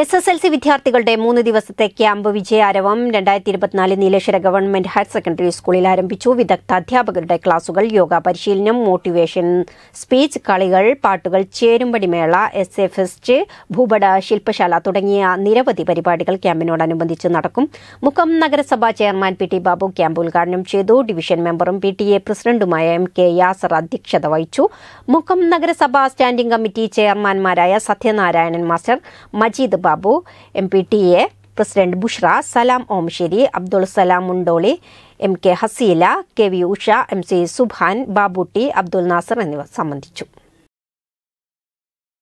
S S L C വിദ്യാർത്ഥികളുടെ മൂന്ന് ദിവസത്തെ ക്യാമ്പ് വിജയാരവം രണ്ടായിരത്തി ഇരുപത്തിനാല് നീലേശ്വര ഗവൺമെന്റ് ഹയർ സെക്കൻഡറി സ്കൂളിൽ ആരംഭിച്ചു വിദഗ്ധ അധ്യാപകരുടെ ക്ലാസുകൾ യോഗ പരിശീലനം മോട്ടിവേഷൻ സ്പീച്ച് കളികൾ പാട്ടുകൾ ചേരുംപടിമേള എസ് എ ഫെസ്റ്റ് ഭൂപട ശില്പശാല തുടങ്ങിയ നിരവധി പരിപാടികൾ ക്യാമ്പിനോടനുബന്ധിച്ച് നടക്കും മുക്കം നഗരസഭാ chairman P T Babu camp ഉദ്ഘാടനം ചെയ്തു ഡിവിഷൻ മെമ്പറും പി ടി എ പ്രസിഡന്റുമായ എം കെ യാസർ അധ്യക്ഷത വഹിച്ചു മുക്കം നഗരസഭാ സ്റ്റാൻഡിംഗ് കമ്മിറ്റി ചെയർമാൻമാരായ Sathyanarayanan master Majeed Babu M P T A president Bushra Salam Omsheri Abdul Salam Mundoli M K Haseela K V Usha M C Suban Babutty Abdul Nasar എന്നിവർ സംബന്ധിച്ചു